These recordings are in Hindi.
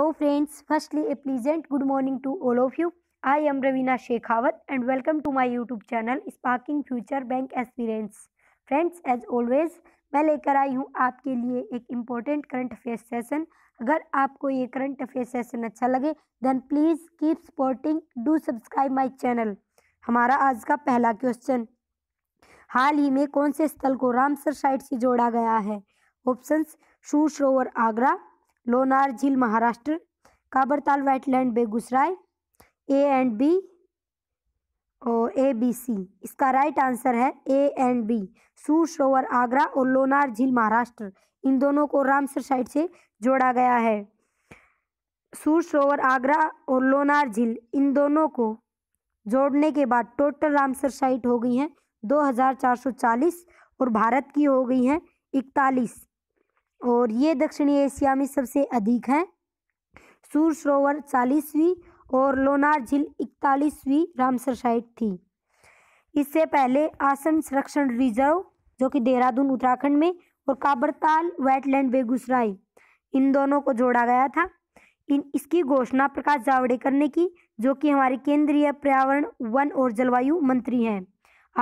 hello friends firstly a pleasant good morning to all of you I am Raveena Shekhawat and welcome to my YouTube channel sparking future bank experience friends as always मैं लेकर आई हूँ आपके लिए एक इम्पोर्टेंट करंट अफेयर सेशन अगर आपको ये करंट अफेयर सेशन अच्छा लगे then please keep supporting do subscribe my channel हमारा आज का पहला क्वेश्चन हाल ही में कौन से स्थल को रामसर साइट से जोड़ा गया है ऑप्शंस शू सरोवर आगरा लोनार झील Maharashtra Kabartal wetland Begusarai A and B और ए बी सी इसका राइट आंसर है ए एंड बी सूर सरोवर आगरा और लोनार झील महाराष्ट्र इन दोनों को रामसर साइड से जोड़ा गया है सूर सरोवर आगरा और लोनार झील इन दोनों को जोड़ने के बाद टोटल रामसर साइट हो गई हैं 2440 और भारत की हो गई हैं इकतालीस और ये दक्षिणी एशिया में सबसे अधिक हैं सूर सरोवर चालीसवीं और लोनार झील इकतालीसवीं रामसर साइट थी इससे पहले आसम संरक्षण रिजर्व जो कि देहरादून उत्तराखंड में और काबरताल वेटलैंड बेगूसराय इन दोनों को जोड़ा गया था इन इसकी घोषणा प्रकाश जावड़ेकर ने की जो कि हमारे केंद्रीय पर्यावरण वन और जलवायु मंत्री हैं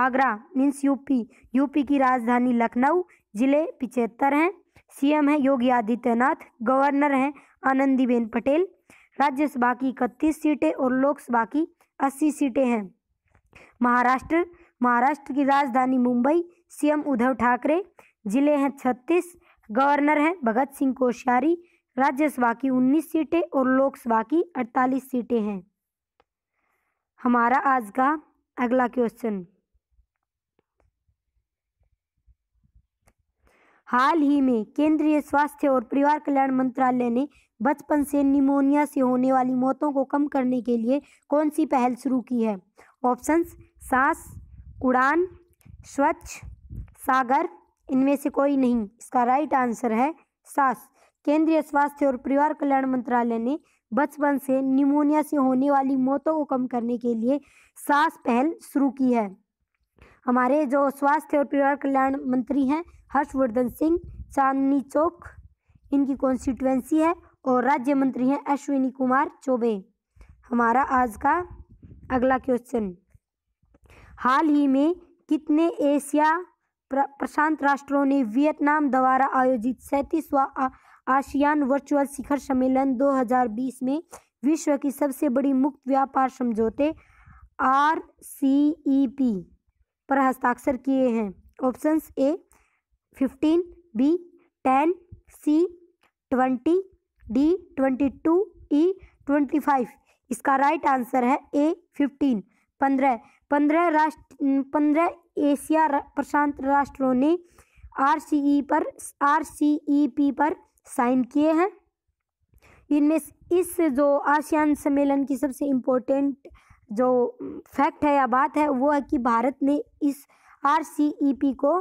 आगरा मीन्स यूपी यूपी की राजधानी लखनऊ जिले पिचहत्तर हैं सीएम है योगी आदित्यनाथ गवर्नर हैं आनंदीबेन पटेल राज्यसभा की इकतीस सीटें और लोकसभा की अस्सी सीटें हैं महाराष्ट्र महाराष्ट्र की राजधानी मुंबई सीएम उद्धव ठाकरे जिले हैं छत्तीस गवर्नर हैं भगत सिंह कोश्यारी राज्यसभा की उन्नीस सीटें और लोकसभा की अड़तालीस सीटें हैं हमारा आज का अगला क्वेश्चन हाल ही में केंद्रीय स्वास्थ्य और परिवार कल्याण मंत्रालय ने बचपन से निमोनिया से होने वाली मौतों को कम करने के लिए कौन सी पहल शुरू की है ऑप्शंस सांस उड़ान स्वच्छ सागर इनमें से कोई नहीं इसका राइट आंसर है सांस केंद्रीय स्वास्थ्य और परिवार कल्याण मंत्रालय ने बचपन से निमोनिया से होने वाली मौतों को कम करने के लिए सांस पहल शुरू की है हमारे जो स्वास्थ्य और परिवार कल्याण मंत्री हैं हर्षवर्धन सिंह चांदनी चौक इनकी कॉन्स्टिट्युएंसी है और राज्य मंत्री हैं अश्विनी कुमार चौबे हमारा आज का अगला क्वेश्चन हाल ही में कितने एशिया प्रशांत राष्ट्रों ने वियतनाम द्वारा आयोजित सैंतीसवा आसियान वर्चुअल शिखर सम्मेलन 2020 में विश्व की सबसे बड़ी मुक्त व्यापार समझौते आर सी ई पी पर हस्ताक्षर किए हैं option A fifteen B ten C twenty D twenty two E twenty five इसका राइट आंसर है ए फिफ्टीन पंद्रह पंद्रह राष्ट्र पंद्रह एशिया प्रशांत राष्ट्रों ने आर सी ई पर आर सी ई पी पर साइन किए हैं इनमें इस जो आसियान सम्मेलन की सबसे इम्पोर्टेंट जो फैक्ट है या बात है वो है कि भारत ने इस आर e को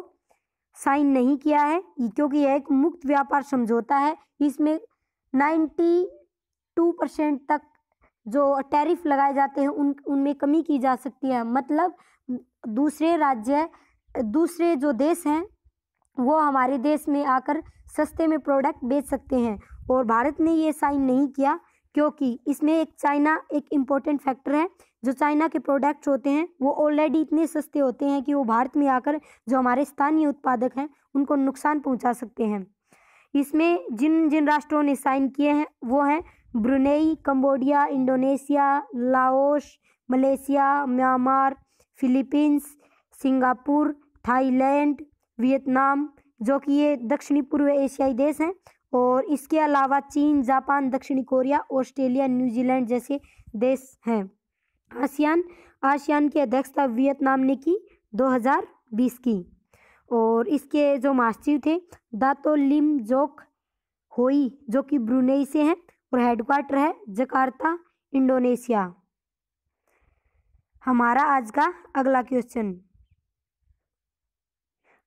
साइन नहीं किया है क्योंकि यह एक मुक्त व्यापार समझौता है इसमें 92 परसेंट तक जो टैरिफ लगाए जाते हैं उन उनमें कमी की जा सकती है मतलब दूसरे राज्य दूसरे जो देश हैं वो हमारे देश में आकर सस्ते में प्रोडक्ट बेच सकते हैं और भारत ने ये साइन नहीं किया क्योंकि इसमें एक चाइना एक इम्पोर्टेंट फैक्टर है जो चाइना के प्रोडक्ट्स होते हैं वो ऑलरेडी इतने सस्ते होते हैं कि वो भारत में आकर जो हमारे स्थानीय उत्पादक हैं उनको नुकसान पहुंचा सकते हैं इसमें जिन जिन राष्ट्रों ने साइन किए हैं वो हैं Brunei Cambodia Indonesia Laos Malaysia Myanmar Philippines Singapore Thailand Vietnam जो कि ये दक्षिणी पूर्व एशियाई देश हैं और इसके अलावा चीन जापान दक्षिणी कोरिया ऑस्ट्रेलिया न्यूजीलैंड जैसे देश हैं आसियान आसियान की अध्यक्षता वियतनाम ने की 2020 की और इसके जो महासचिव थे दातो लिम जोक होई जो कि ब्रुनेई से हैं और हेडक्वार्टर है जकार्ता इंडोनेशिया हमारा आज का अगला क्वेश्चन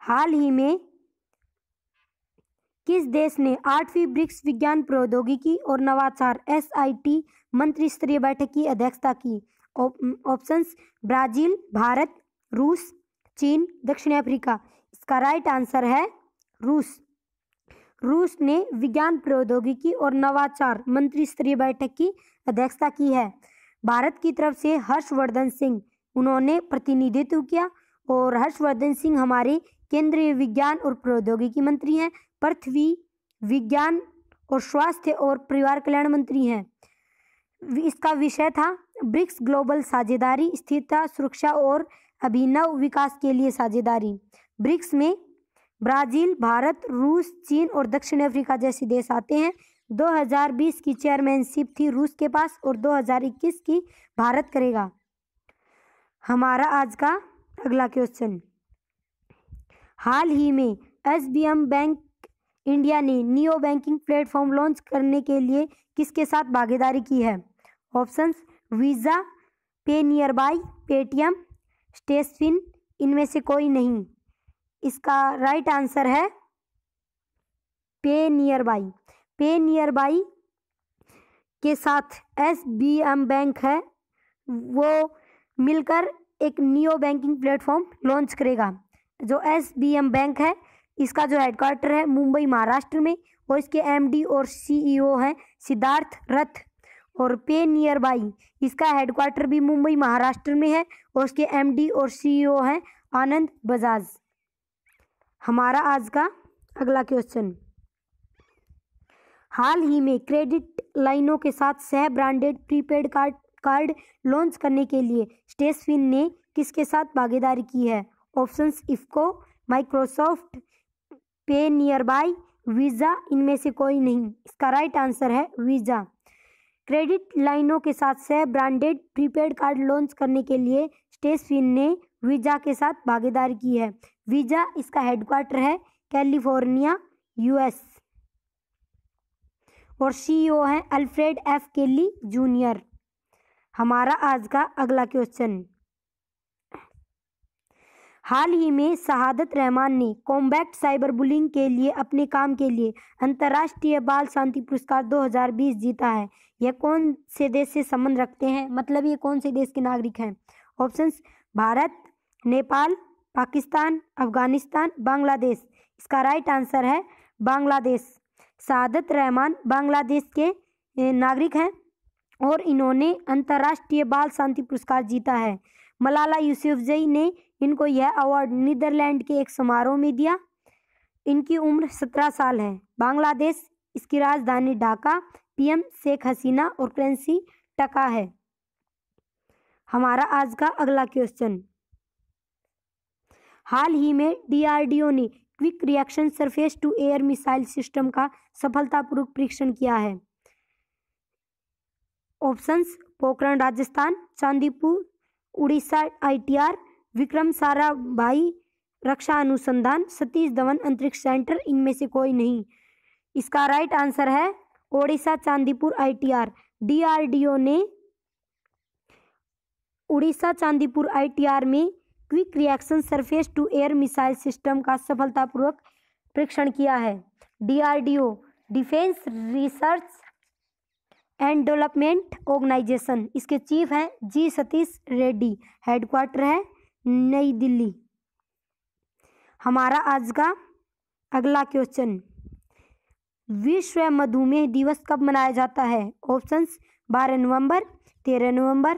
हाल ही में किस देश ने आठवीं ब्रिक्स विज्ञान प्रौद्योगिकी और नवाचार एस मंत्री स्तरीय बैठक की अध्यक्षता की ऑप्शन ब्राजील भारत रूस चीन दक्षिण अफ्रीका इसका राइट आंसर है रूस रूस ने विज्ञान प्रौद्योगिकी और नवाचार मंत्री स्तरीय बैठक की अध्यक्षता की है भारत की तरफ से हर्षवर्धन सिंह उन्होंने प्रतिनिधित्व किया और हर्षवर्धन सिंह हमारे केंद्रीय विज्ञान और प्रौद्योगिकी मंत्री हैं पृथ्वी विज्ञान और स्वास्थ्य और परिवार कल्याण मंत्री हैं इसका विषय था ब्रिक्स ग्लोबल साझेदारी स्थिरता सुरक्षा और अभिनव विकास के लिए साझेदारी ब्रिक्स में ब्राज़ील भारत रूस चीन और दक्षिण अफ्रीका जैसे देश आते हैं 2020 की चेयरमैनशिप थी रूस के पास और 2021 की भारत करेगा हमारा आज का अगला क्वेश्चन हाल ही में एस बैंक इंडिया ने नियो बैंकिंग प्लेटफॉर्म लॉन्च करने के लिए किसके साथ भागीदारी की है option Visa PayNearby Paytm स्टेसफिन इनमें से कोई नहीं इसका राइट आंसर है PayNearby PayNearby के साथ एस बी एम बैंक है वो मिलकर एक नियो बैंकिंग प्लेटफॉर्म लॉन्च करेगा जो एस बी एम बैंक है इसका जो हेडक्वार्टर है मुंबई महाराष्ट्र में और इसके एमडी और सीईओ e हैं सिद्धार्थ रथ और पे नियर बाई इसका हेडक्वार्टर भी मुंबई महाराष्ट्र में है और इसके एमडी और सीईओ e हैं आनंद बजाज हमारा आज का अगला क्वेश्चन हाल ही में क्रेडिट लाइनों के साथ सह branded prepaid card card launch करने के लिए स्टेसफिन ने किसके साथ भागीदारी की है options IFFCO Microsoft PayNearby Visa इनमें से कोई नहीं इसका राइट आंसर है वीज़ा क्रेडिट लाइनों के साथ से ब्रांडेड प्रीपेड कार्ड लॉन्च करने के लिए स्टेस फिन ने वीज़ा के साथ भागीदारी की है वीज़ा इसका हेडक्वार्टर है कैलिफोर्निया यूएस और सीईओ e हैं अल्फ्रेड एफ केली जूनियर हमारा आज का अगला क्वेश्चन हाल ही में शहादत रहमान ने कॉम्बैक्ट साइबर बुलिंग के लिए अपने काम के लिए अंतर्राष्ट्रीय बाल शांति पुरस्कार 2020 जीता है यह कौन से देश से संबंध रखते हैं मतलब ये कौन से देश के नागरिक हैं ऑप्शन भारत नेपाल पाकिस्तान अफगानिस्तान बांग्लादेश इसका राइट आंसर है बांग्लादेश शहादत रहमान बांग्लादेश के नागरिक हैं और इन्होंने अंतर्राष्ट्रीय बाल शांति पुरस्कार जीता है मलाला यूसुफजई ने इनको यह अवार्ड नीदरलैंड के एक समारोह में दिया इनकी उम्र सत्रह साल है बांग्लादेश इसकी राजधानी ढाका पीएम शेख हसीना और करेंसी टका है हमारा आज का अगला क्वेश्चन हाल ही में डीआरडीओ ने quick reaction surface to air missile system का सफलतापूर्वक परीक्षण किया है ऑप्शंस पोखरण राजस्थान चांदीपुर उड़ीसा आईटीआर विक्रम साराभाई रक्षा अनुसंधान सतीश धवन अंतरिक्ष सेंटर इनमें से कोई नहीं इसका राइट आंसर है ओडिशा चांदीपुर आईटीआर डीआरडीओ ने उड़ीसा चांदीपुर आईटीआर में quick reaction surface to air missile system का सफलतापूर्वक परीक्षण किया है DRDO defence research and development organisation इसके चीफ हैं जी सतीश रेड्डी हेडक्वार्टर है नई दिल्ली हमारा आज का अगला क्वेश्चन विश्व मधुमेह दिवस कब मनाया जाता है ऑप्शंस बारह नवंबर तेरह नवंबर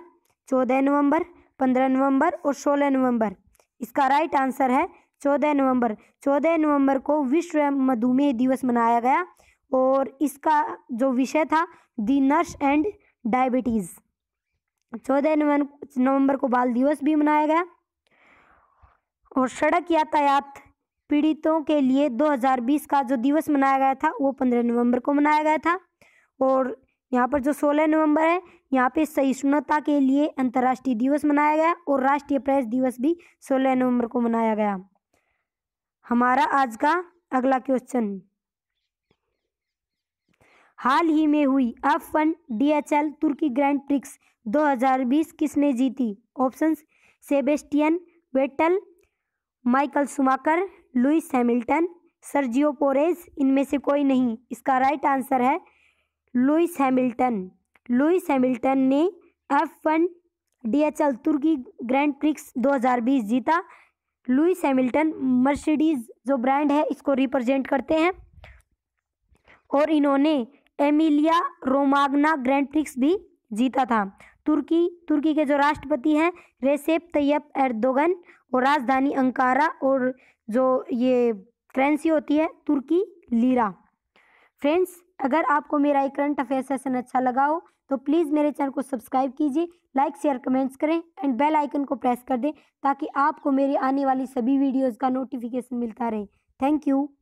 चौदह नवंबर पंद्रह नवंबर और सोलह नवंबर इसका राइट आंसर है चौदह नवंबर चौदह नवंबर को विश्व मधुमेह दिवस मनाया गया और इसका जो विषय था दी नर्स एंड डायबिटीज़ चौदह नवंबर को बाल दिवस भी मनाया गया और सड़क यातायात पीड़ितों के लिए 2020 का जो दिवस मनाया गया था वो 15 नवंबर को मनाया गया था और यहाँ पर जो 16 नवंबर है यहाँ पे सहिष्णुता के लिए अंतर्राष्ट्रीय दिवस मनाया गया और राष्ट्रीय प्रेस दिवस भी 16 नवंबर को मनाया गया हमारा आज का अगला क्वेश्चन हाल ही में हुई एफ वन एल तुर्की ग्रैंड प्रिक्स 2020 किसने जीती option Sebastian Vettel Michael Schumacher Lewis Hamilton Sergio Perez इनमें से कोई नहीं इसका राइट आंसर है लुइस हैमिल्टन लुइस हैमिल्टन ने F one D H L तुर्की ग्रैंड प्रिक्स 2020 जीता लुइस हैमिल्टन मर्सिडीज जो ब्रांड है इसको रिप्रेजेंट करते हैं और इन्होंने एमिलिया रोमागना ग्रैंड प्रिक्स भी जीता था तुर्की तुर्की के जो राष्ट्रपति हैं रेसेप तैयब एर्दोगन और राजधानी अंकारा और जो ये करेंसी होती है तुर्की लीरा फ्रेंड्स अगर आपको मेरा ये करंट अफेयर सेशन अच्छा लगा हो तो प्लीज़ मेरे चैनल को सब्सक्राइब कीजिए लाइक शेयर कमेंट्स करें एंड बेल आइकन को प्रेस कर दें ताकि आपको मेरी आने वाली सभी वीडियोज़ का नोटिफिकेशन मिलता रहे थैंक यू